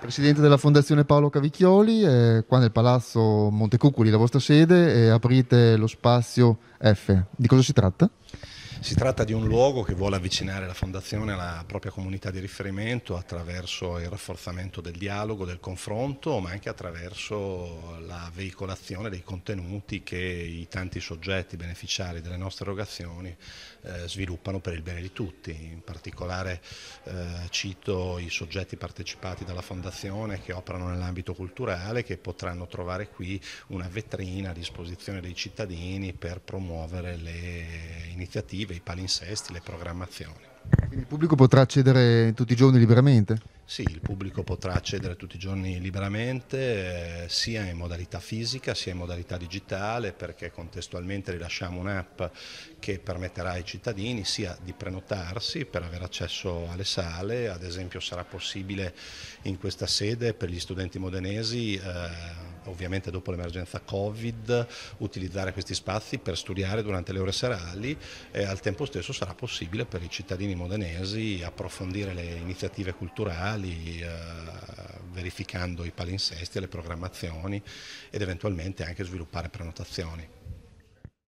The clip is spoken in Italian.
Presidente della Fondazione Paolo Cavicchioli, eh, qua nel Palazzo Montecuculi, la vostra sede, eh, aprite lo spazio F. Di cosa si tratta? Si tratta di un luogo che vuole avvicinare la Fondazione alla propria comunità di riferimento attraverso il rafforzamento del dialogo, del confronto, ma anche attraverso la veicolazione dei contenuti che i tanti soggetti beneficiari delle nostre erogazioni eh, sviluppano per il bene di tutti. In particolare eh, cito i soggetti partecipati dalla Fondazione che operano nell'ambito culturale che potranno trovare qui una vetrina a disposizione dei cittadini per promuovere le iniziative, i palinsesti, le programmazioni. Quindi il pubblico potrà accedere tutti i giorni liberamente? Sì, il pubblico potrà accedere tutti i giorni liberamente, eh, sia in modalità fisica sia in modalità digitale, perché contestualmente rilasciamo un'app che permetterà ai cittadini sia di prenotarsi per avere accesso alle sale, ad esempio sarà possibile in questa sede per gli studenti modenesi eh, ovviamente dopo l'emergenza Covid, utilizzare questi spazi per studiare durante le ore serali e al tempo stesso sarà possibile per i cittadini modenesi approfondire le iniziative culturali, eh, verificando i palinsesti e le programmazioni ed eventualmente anche sviluppare prenotazioni.